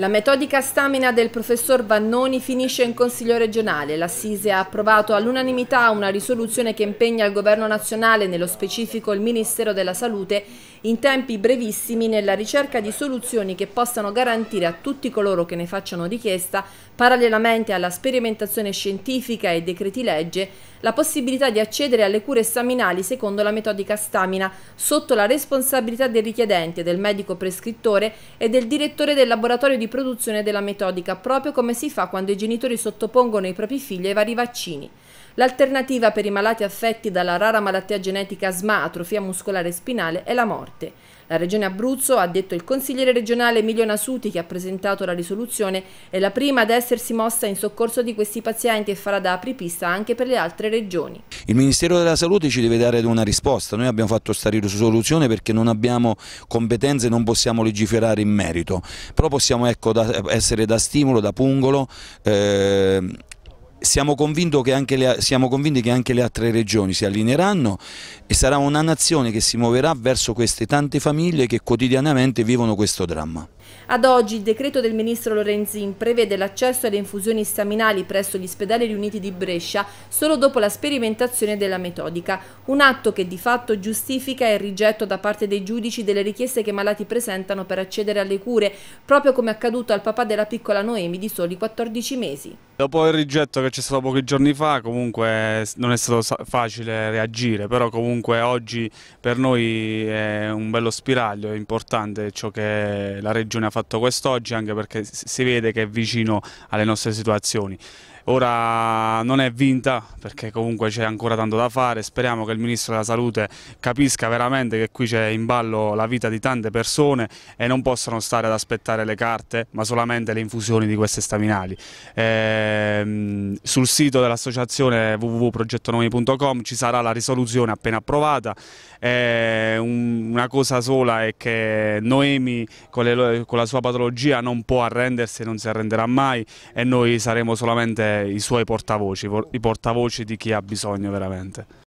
La metodica stamina del professor Vannoni finisce in Consiglio regionale. L'Assise ha approvato all'unanimità una risoluzione che impegna il Governo nazionale, nello specifico il Ministero della Salute, in tempi brevissimi nella ricerca di soluzioni che possano garantire a tutti coloro che ne facciano richiesta, parallelamente alla sperimentazione scientifica e decreti legge, la possibilità di accedere alle cure staminali secondo la metodica stamina, sotto la responsabilità del richiedente, del medico prescrittore e del direttore del laboratorio di riproduzione della metodica, proprio come si fa quando i genitori sottopongono i propri figli ai vari vaccini. L'alternativa per i malati affetti dalla rara malattia genetica SMA, atrofia muscolare spinale, è la morte. La Regione Abruzzo, ha detto il consigliere regionale Emilio Nasuti, che ha presentato la risoluzione, è la prima ad essersi mossa in soccorso di questi pazienti e farà da apripista anche per le altre regioni. Il Ministero della Salute ci deve dare una risposta, noi abbiamo fatto questa risoluzione perché non abbiamo competenze e non possiamo legiferare in merito, però possiamo ecco, da, essere da stimolo, da pungolo, eh, siamo, che le, siamo convinti che anche le altre regioni si allineeranno e sarà una nazione che si muoverà verso queste tante famiglie che quotidianamente vivono questo dramma. Ad oggi il decreto del ministro Lorenzin prevede l'accesso alle infusioni staminali presso gli ospedali riuniti di Brescia solo dopo la sperimentazione della metodica, un atto che di fatto giustifica il rigetto da parte dei giudici delle richieste che i malati presentano per accedere alle cure, proprio come accaduto al papà della piccola Noemi di soli 14 mesi. Dopo il rigetto che c'è stato pochi giorni fa comunque non è stato facile reagire, però comunque oggi per noi è un bello spiraglio, è importante ciò che la Regione ha fatto quest'oggi anche perché si vede che è vicino alle nostre situazioni. Ora non è vinta perché comunque c'è ancora tanto da fare, speriamo che il Ministro della Salute capisca veramente che qui c'è in ballo la vita di tante persone e non possano stare ad aspettare le carte ma solamente le infusioni di queste staminali. Eh, Ehm, sul sito dell'associazione www.progettonomi.com ci sarà la risoluzione appena approvata, eh, un, una cosa sola è che Noemi con, le, con la sua patologia non può arrendersi e non si arrenderà mai e noi saremo solamente i suoi portavoci, i portavoci di chi ha bisogno veramente.